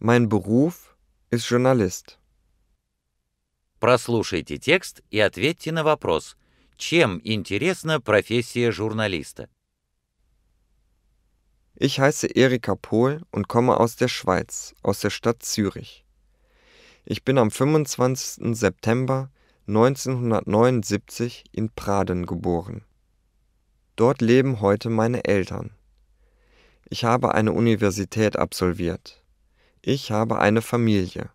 Mein Beruf ist Journalist. Прослушайте текст и ответьте на вопрос, чем интересна профессия журналиста. Ich heiße Erika Pohl und komme aus der Schweiz, aus der Stadt Zürich. Ich bin am 25. September 1979 in Praden geboren. Dort leben heute meine Eltern. Ich habe eine Universität absolviert. Ich habe eine Familie.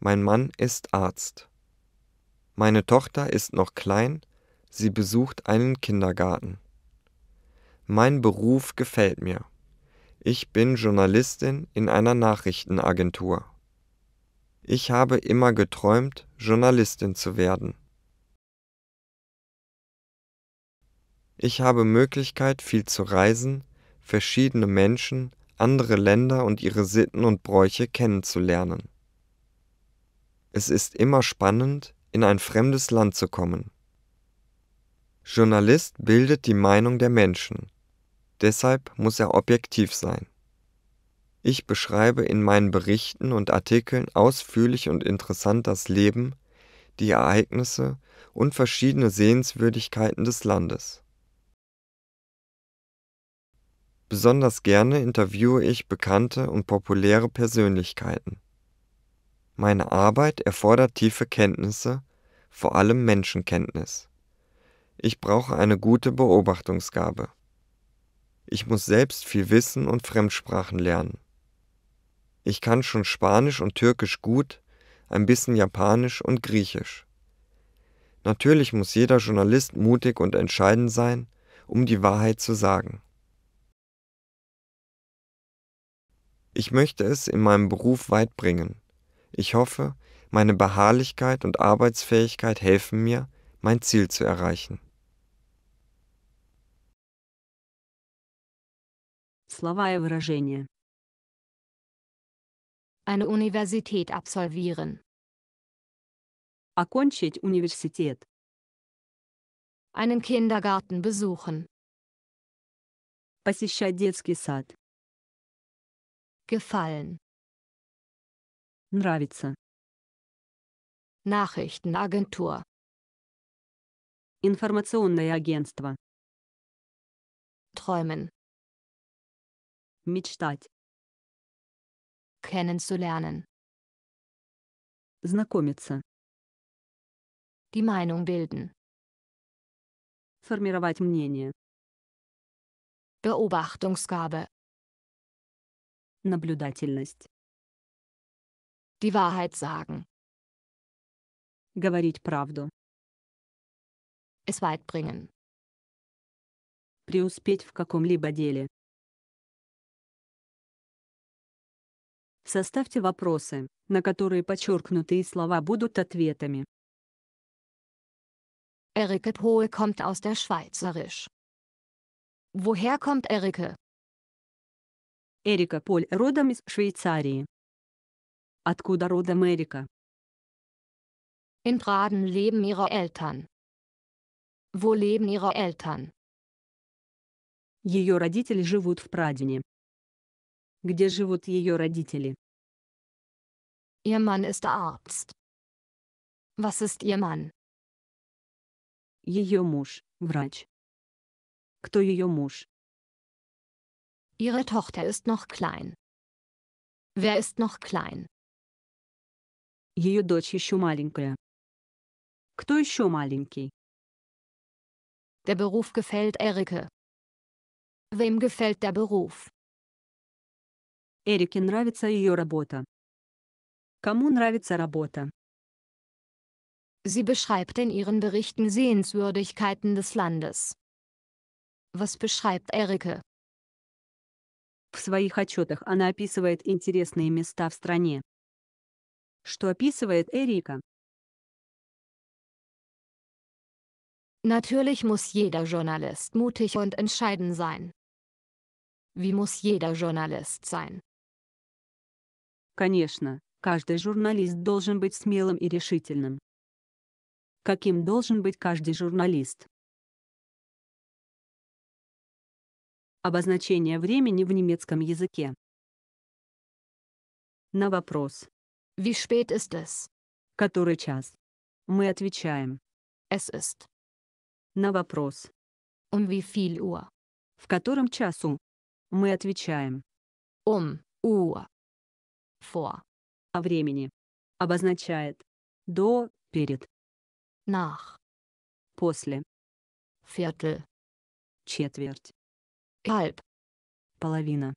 Mein Mann ist Arzt. Meine Tochter ist noch klein, sie besucht einen Kindergarten. Mein Beruf gefällt mir. Ich bin Journalistin in einer Nachrichtenagentur. Ich habe immer geträumt, Journalistin zu werden. Ich habe Möglichkeit, viel zu reisen, verschiedene Menschen, andere Länder und ihre Sitten und Bräuche kennenzulernen. Es ist immer spannend, in ein fremdes Land zu kommen. Journalist bildet die Meinung der Menschen, deshalb muss er objektiv sein. Ich beschreibe in meinen Berichten und Artikeln ausführlich und interessant das Leben, die Ereignisse und verschiedene Sehenswürdigkeiten des Landes. Besonders gerne interviewe ich bekannte und populäre Persönlichkeiten. Meine Arbeit erfordert tiefe Kenntnisse, vor allem Menschenkenntnis. Ich brauche eine gute Beobachtungsgabe. Ich muss selbst viel wissen und Fremdsprachen lernen. Ich kann schon Spanisch und Türkisch gut, ein bisschen Japanisch und Griechisch. Natürlich muss jeder Journalist mutig und entscheidend sein, um die Wahrheit zu sagen. Ich möchte es in meinem Beruf weit bringen. Ich hoffe, meine Beharrlichkeit und Arbeitsfähigkeit helfen mir, mein Ziel zu erreichen. Слова выражения. Eine Universität absolvieren. Окончить университет. Einen Kindergarten besuchen. Посещать детский сад. Gefallen. Нравится. Nachrichtenagentur. Информационное агентство. Träumen. Мечтать. Kennenzulernen. Знакомиться. Die Meinung bilden. Формировать мнение. Beobachtungsgabe. Наблюдательность. Die Wahrheit sagen. Говорить правду. Es weit bringen. Преуспеть в каком-либо деле. Составьте вопросы, на которые подчеркнутые слова будут ответами. Erike Pohl kommt aus der Schweizerisch. Woher kommt Erike? Эрика Поль родом из Швейцарии. Откуда родом Эрика? In Braden leben ihre Eltern. Wo leben ihre Eltern? Ее родители живут в Прадине. Где живут ее родители? Ihr Mann ist Arzt. Was ist ihr Mann? Ее муж – врач. Кто ее муж? Ihre Tochter ist noch klein. Wer ist noch klein? Ее дочь еще маленькая. Кто еще маленький? Der Beruf gefällt Erike. Wem gefällt der Beruf? Эрике нравится ее работа. Кому нравится работа? Sie beschreibt in ihren Berichten Sehenswürdigkeiten des Landes. Was beschreibt Erike? В своих отчетах она описывает интересные места в стране. Что описывает Эрика? Natürlich muss jeder Journalist mutig und entscheiden sein. Wie muss jeder Journalist sein? Конечно, каждый журналист должен быть смелым и решительным. Каким должен быть каждый журналист? Обозначение времени в немецком языке. На вопрос «Wie spät ist es?» «Который час?» Мы отвечаем «Es ist». На вопрос «Um wie viel Uhr?» «В котором часу?» Мы отвечаем «Um Uhr». «Vor». О времени. Обозначает «до», «перед». «Nach». «После». «Viertel». «Четверть» halb. Половина.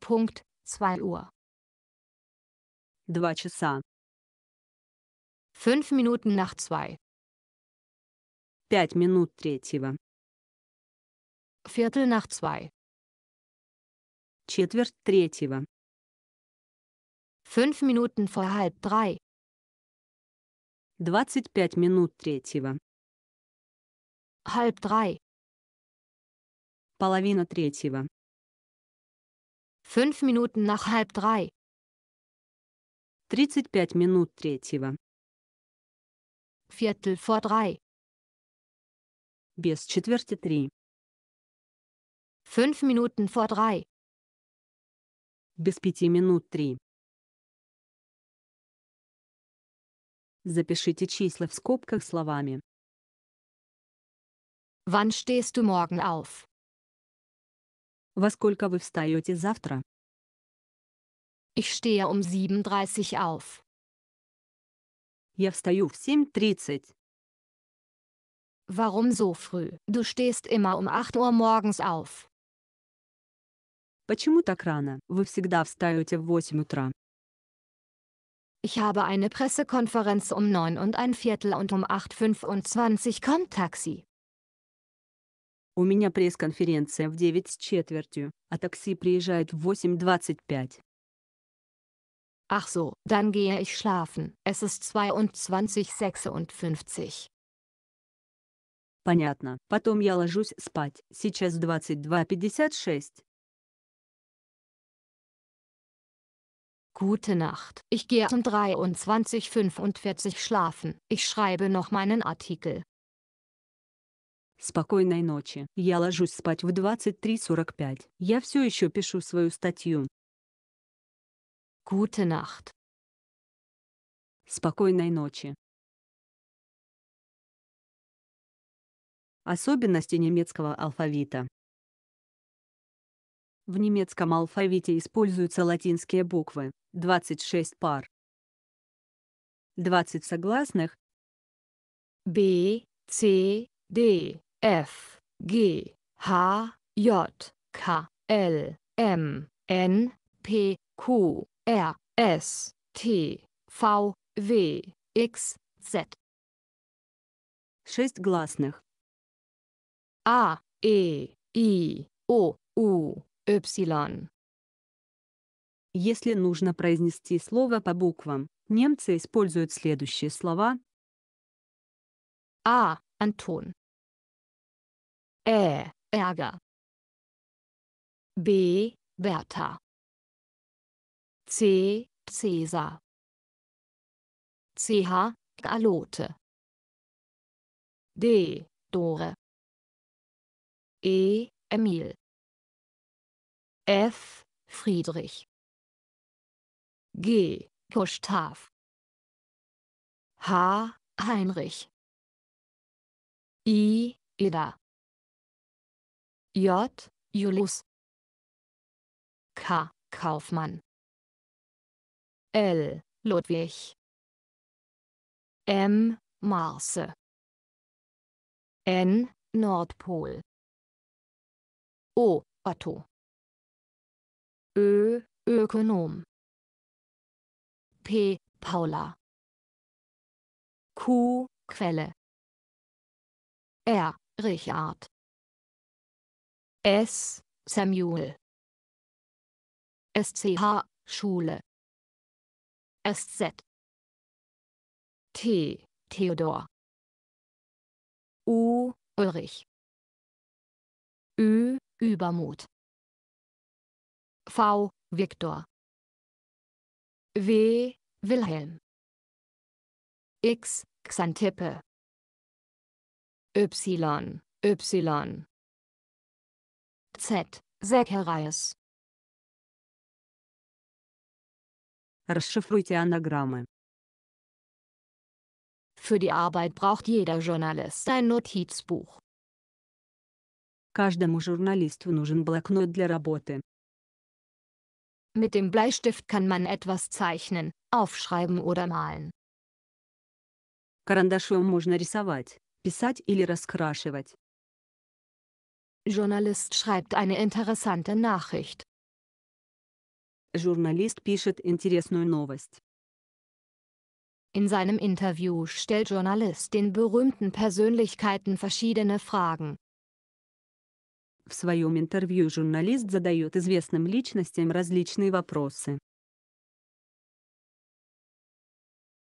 Punkt, 2 Uhr. Два часа. Fünf Minuten nach zwei. Пять минут третьего. Viertel nach zwei. Четверть третьего. Fünf Minuten vor halb drei. Двадцать пять минут третьего. Halb drei. Половина третьего. Fünf Minuten nach halb drei. 35 минут третьего. Viertel vor drei. Без четверти три. Fünf Minuten vor drei. Без пяти минут три. Запишите числа в скобках словами. Wann stehst du morgen auf? Во сколько вы встаете завтра? Ich stehe um 7.30 auf. Я встаю в 7.30. Warum so früh? Du stehst immer um 8 Uhr morgens auf. Почему так рано? Вы всегда встаете в 8 утра. Ich habe eine Pressekonferenz um 9 und ein Viertel und um 8.25 kommt Taxi. У меня пресс-конференция в 9 с четвертью, а такси приезжает в 8.25. Ach so, dann gehe ich schlafen. Es ist 22.56. Понятно. Потом я ложусь спать. Сейчас 22.56. Gute Nacht. Ich gehe um 23.45 schlafen. Ich schreibe noch meinen Artikel. Спокойной ночи. Я ложусь спать в 23.45. Я все еще пишу свою статью. Gute Nacht. Спокойной ночи. Особенности немецкого алфавита. В немецком алфавите используются латинские буквы, 26 пар. 20 согласных. B, C, D. F, G, H, J, K, L, M, N, P, Q, R, S, T, V, W X, Z. Шесть гласных. А, Э, И, О, У, Y. Если нужно произнести слово по буквам, немцы используют следующие слова. А. Антон. Ä, Ärger. B, Bertha. C, Cäsar. CH, Galote. D, Dore. E, Emil. F, Friedrich. G, Gustav. H, Heinrich. I, Ida. J. Julius K. Kaufmann L. Ludwig M. Marse N. Nordpol O. Otto Ö. Ökonom P. Paula Q. Quelle R. Richard S. Samuel. SCH, Schule. SZ. T. Theodor. U. Ulrich. Ö. Übermut. V. Viktor. W. Wilhelm. X. Xantippe. Y. Y. Z. Зекерайс. Расшифруйте анаграммы. Für die Arbeit braucht jeder Journalist ein Notizbuch. Каждому журналисту нужен блокнот для работы. Mit dem Bleistift kann man etwas zeichnen, aufschreiben oder malen. Карандашом можно рисовать, писать или раскрашивать. Journalist schreibt eine interessante Nachricht. Journalist пишет интересную новость. In seinem Interview stellt Journalist den berühmten Persönlichkeiten verschiedene Fragen. В своем интервью журналист задает известным личностям различные вопросы.